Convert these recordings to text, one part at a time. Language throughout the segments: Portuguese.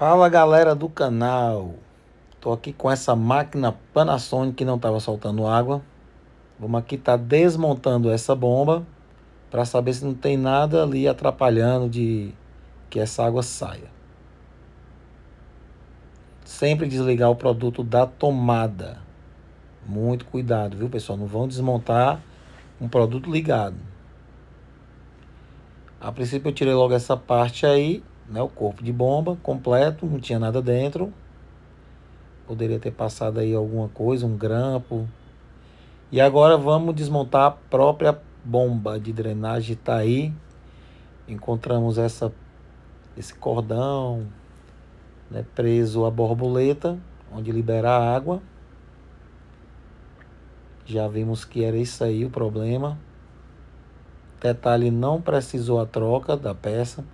Fala galera do canal, tô aqui com essa máquina Panasonic que não estava soltando água. Vamos aqui tá desmontando essa bomba para saber se não tem nada ali atrapalhando de que essa água saia. Sempre desligar o produto da tomada. Muito cuidado, viu pessoal? Não vão desmontar um produto ligado. A princípio eu tirei logo essa parte aí né, o corpo de bomba completo, não tinha nada dentro. Poderia ter passado aí alguma coisa, um grampo. E agora vamos desmontar a própria bomba de drenagem está aí. Encontramos essa, esse cordão né, preso à borboleta, onde libera a água. Já vimos que era isso aí o problema. Detalhe, não precisou a troca da peça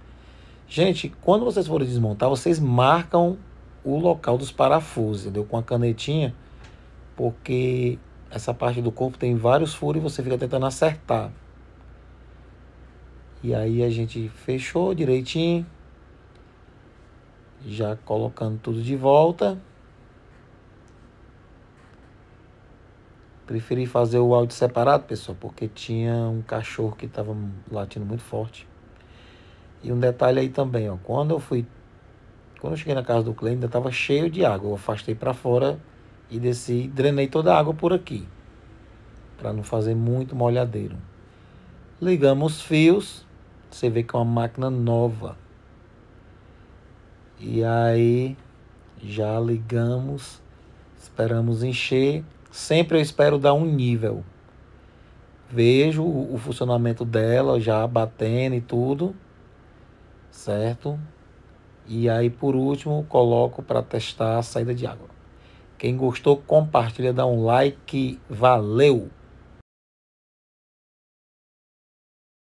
Gente, quando vocês forem desmontar, vocês marcam o local dos parafusos, entendeu? Com a canetinha, porque essa parte do corpo tem vários furos e você fica tentando acertar. E aí a gente fechou direitinho, já colocando tudo de volta. Preferi fazer o áudio separado, pessoal, porque tinha um cachorro que estava latindo muito forte. E um detalhe aí também, ó, quando eu fui, quando eu cheguei na casa do Cleide ainda estava cheio de água. Eu afastei para fora e desci, drenei toda a água por aqui, para não fazer muito molhadeiro. Ligamos os fios, você vê que é uma máquina nova. E aí já ligamos, esperamos encher. Sempre eu espero dar um nível. Vejo o funcionamento dela já batendo e tudo certo? E aí, por último, coloco para testar a saída de água. Quem gostou, compartilha, dá um like. Valeu!